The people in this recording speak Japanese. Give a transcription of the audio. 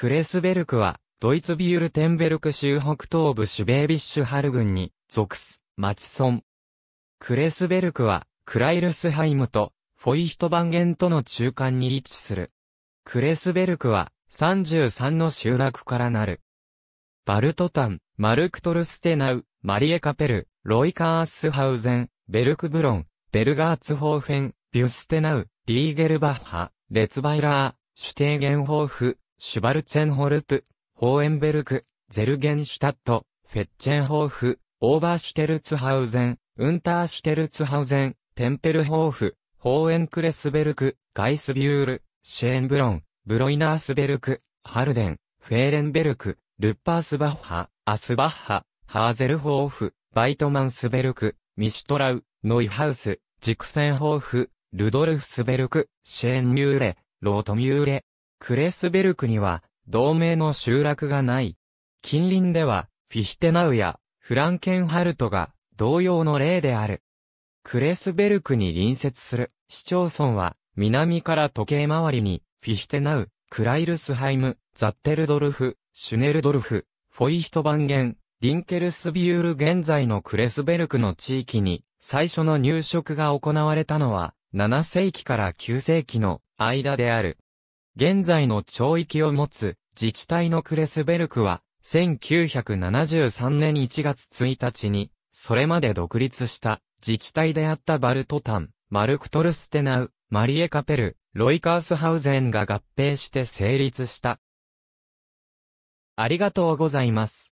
クレスベルクは、ドイツビュールテンベルク州北東部シュベービッシュハル郡に属す、町村。クレスベルクは、クライルスハイムとフォイヒトバンゲンとの中間に位置する。クレスベルクは33の集落からなる。バルトタン、マルクトルステナウ、マリエカペル、ロイカースハウゼン、ベルクブロン、ベルガーツホーフェン、ビュステナウ、リーゲルバッハ、レツバイラー、シュテーゲンホーフ、シュバルツェンホルプ、ホーエンベルク、ゼルゲンシュタット、フェッチェンホーフ、オーバーシュテルツハウゼン、ウンターシュテルツハウゼン、テンペルホーフ、ホーエンクレスベルク、ガイスビュール、シェーンブロン、ブロイナースベルク、ハルデン、フェーレンベルク、ルッパースバッハ、アスバッハ、ハーゼルホーフ、バイトマンスベルク、ミシュトラウ、ノイハウス、ジクセンホーフ、ルドルフスベルク、シェーンミューレ、ロートミューレ、クレスベルクには、同盟の集落がない。近隣では、フィヒテナウやフランケンハルトが同様の例である。クレスベルクに隣接する市町村は、南から時計回りに、フィヒテナウ、クライルスハイム、ザッテルドルフ、シュネルドルフ、フォイヒトバンゲン、ディンケルスビュール現在のクレスベルクの地域に、最初の入植が行われたのは、7世紀から9世紀の間である。現在の町域を持つ自治体のクレスベルクは、1973年1月1日に、それまで独立した自治体であったバルトタン、マルクトルステナウ、マリエカペル、ロイカースハウゼンが合併して成立した。ありがとうございます。